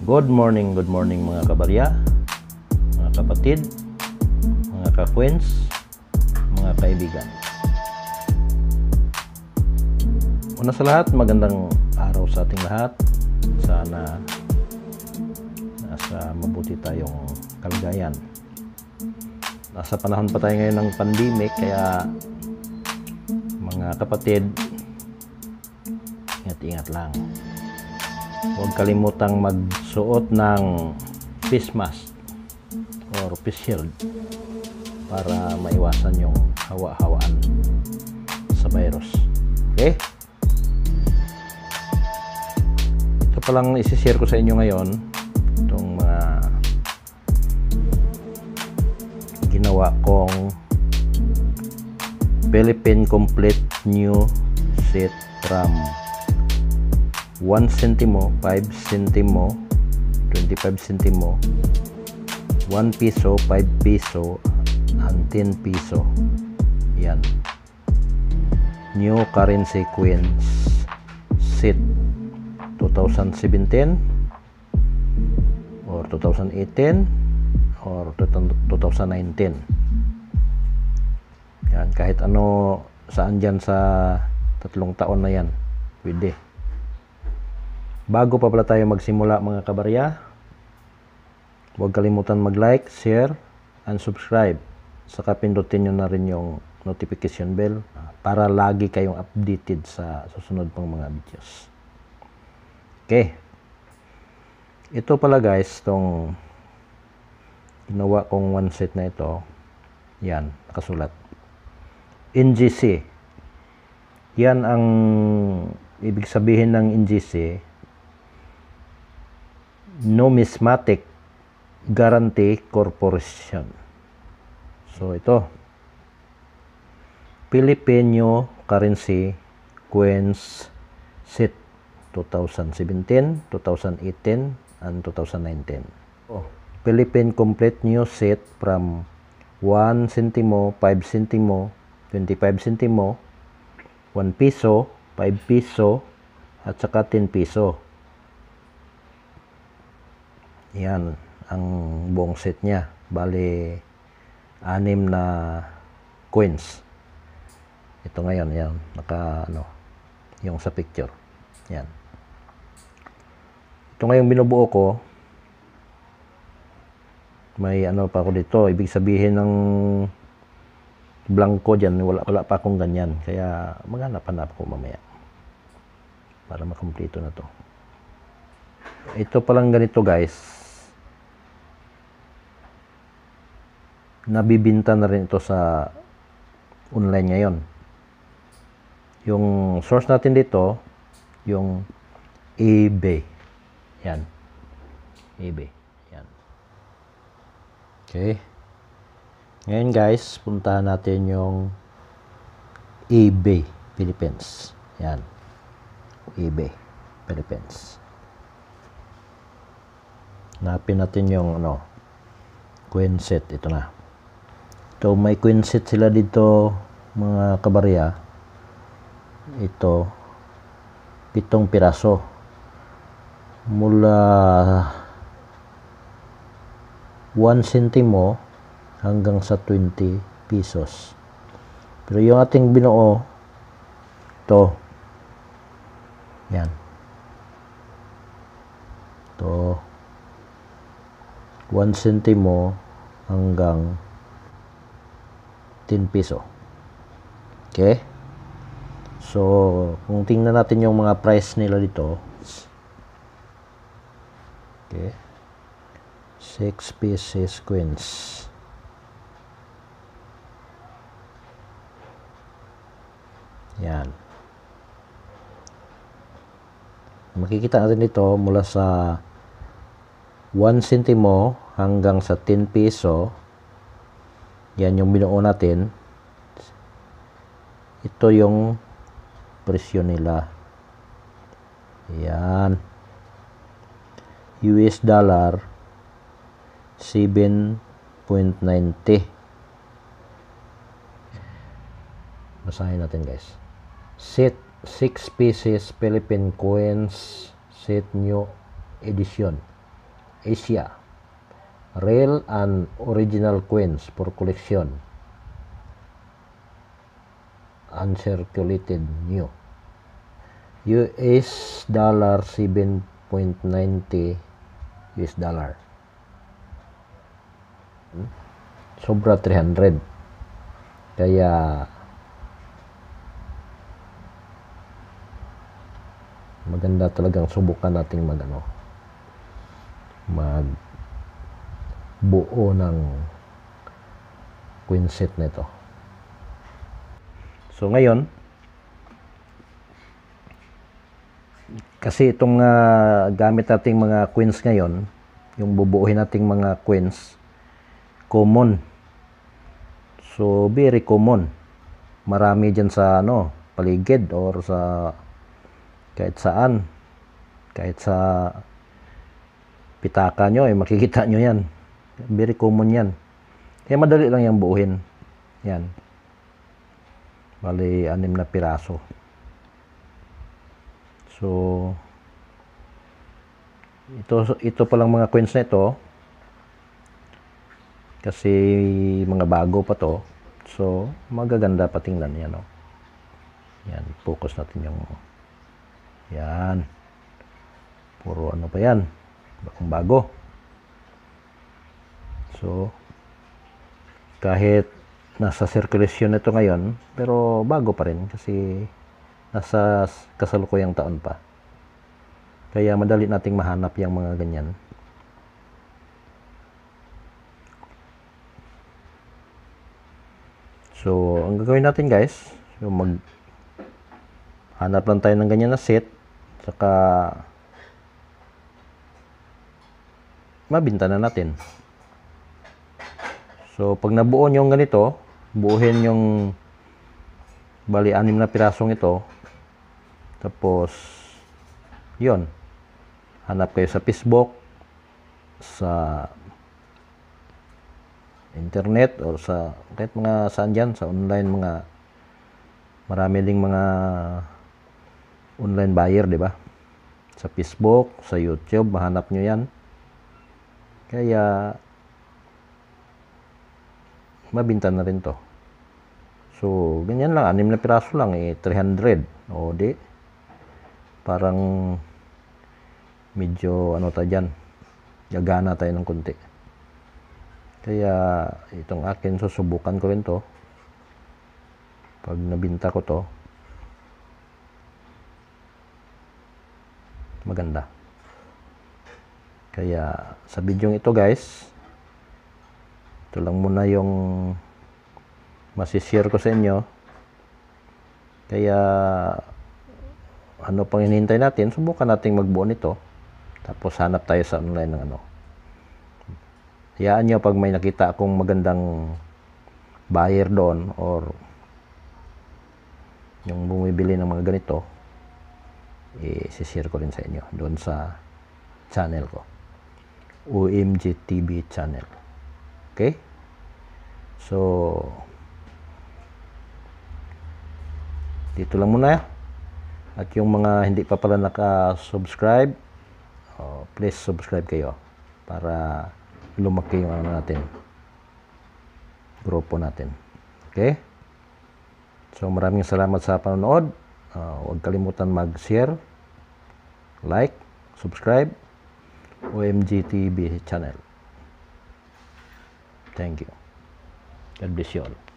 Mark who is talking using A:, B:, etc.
A: Good morning, good morning mga kabarya, mga kapatid, mga kakwens, mga kaibigan. Una sa lahat, magandang araw sa ating lahat. Sana nasa mabuti tayong kalagayan. Nasa panahon pa tayo ngayon ng pandemic, kaya mga kapatid, ingat-ingat lang huwag kalimutang magsuot ng face mask or face shield para maiwasan yung hawa-hawaan sa virus. Okay? Ito palang isishare ko sa inyo ngayon itong mga ginawa kong Philippine Complete New Set Tram 1 sentimo, 5 sentimo, 25 sentimo, 1 piso, 5 piso, and 10 piso. Yan. New currency coins set 2017 or 2018 or 2019. Yan, kahit ano saan dyan sa tatlong taon na yan, pwede. Bago pa pala tayo magsimula mga kabarya, huwag kalimutan mag-like, share, and subscribe. Saka pindutin nyo na rin yung notification bell para lagi kayong updated sa susunod pang mga videos. Okay. Ito pala guys, tong ginawa kong one set na ito. Yan, nakasulat. NGC. Yan ang ibig sabihin ng NGC Numismatic Guarantee Corporation. So ito. Filipino Currency Queens Set 2017, 2018, and 2019. Oh, Philippine Complete New Set from 1 centimo, 5 centimo, 25 centimo, 1 piso, 5 piso, at saka 10 piso. Yan, ang buong set niya. Bali, anim na coins. Ito ngayon, yan. Naka, ano, yung sa picture. Yan. Ito ngayon binubuo ko. May ano pa ako dito. Ibig sabihin ng blanco diyan, Wala, wala pa akong ganyan. Kaya maghanap-hanap ko mamaya. Para makumpleto na to. Ito pa lang ganito guys. nabibinta na rin ito sa online ngayon. Yung source natin dito, yung eBay. Yan. eBay. Yan. Okay. Ngayon guys, puntahan natin yung eBay Philippines. Yan. eBay Philippines. Napin natin yung ano, queen Quinset. Ito na. So may set sila dito mga kabarya. Ito pitong piraso mula 1 sentimo hanggang sa 20 pesos. Pero yung ating binuo to yan. To 1 sentimo hanggang 15 piso. Okay? So, kung tingnan natin yung mga price nila dito. Okay. 6 pieces queens. Yan. Makikita natin dito mula sa 1 centimo hanggang sa 10 piso yan yung binuo natin. Ito yung presyo nila. Yan. US dollar 7.90. masahin natin guys. Set 6 pieces Philippine coins set new edition. Asia real and original coins for collection uncirculated new US dollar 7.90 US dollar hmm? sobra 300 kaya maganda talagang subukan nating magano mag buo ng queen set nito. So ngayon, kasi itong uh, gamit nating mga queens ngayon, yung bubuuhin nating mga queens, common. So very common. Marami diyan sa ano, paligid or sa kahit saan, kahit sa pitaka nyo, eh, makikita nyo yan. Very common yan. Kaya madali lang yung buuhin. Yan. Bali, anim na piraso. So, ito, ito palang mga coins na ito, kasi mga bago pa to, so magaganda patingnan yan. Oh. Yan, focus natin yung, yan. Puro ano pa yan, bakong bago. So, kahit nasa circulation ito ngayon, pero bago pa rin kasi nasa kasalukuyang taon pa. Kaya madali nating mahanap yung mga ganyan. So, ang gagawin natin guys, so mag hanap lang tayo ng ganyan na set, saka mabinta na natin. So, pag nabuo yung ganito, buuhin yung bali anim na pirasong ito. Tapos, yon Hanap kayo sa Facebook, sa internet, or sa kahit mga saan dyan, sa online mga marami ding mga online buyer, di ba? Sa Facebook, sa YouTube, mahanap nyo yan. Kaya, mabinta na rin to. So, ganyan lang. Anim na piraso lang. Eh, 300. O, di. Parang medyo ano ta dyan. Gagana tayo ng konti. Kaya, itong akin, susubukan ko rin to. Pag nabinta ko to, maganda. Kaya, sa video ito guys, ito lang muna yung masishare ko sa inyo kaya ano pang hinihintay natin subukan nating magbuo nito tapos hanap tayo sa online ng ano hayaan nyo pag may nakita akong magandang buyer doon or yung bumibili ng mga ganito i-share ko rin sa inyo doon sa channel ko OMG TV channel Okay? So, dito lang muna. At yung mga hindi pa pala naka-subscribe, oh, please subscribe kayo para lumaki yung ano natin. Grupo natin. Okay? So, maraming salamat sa panonood. Uh, huwag kalimutan mag-share, like, subscribe, OMG TV channel. Thank you. God bless you all.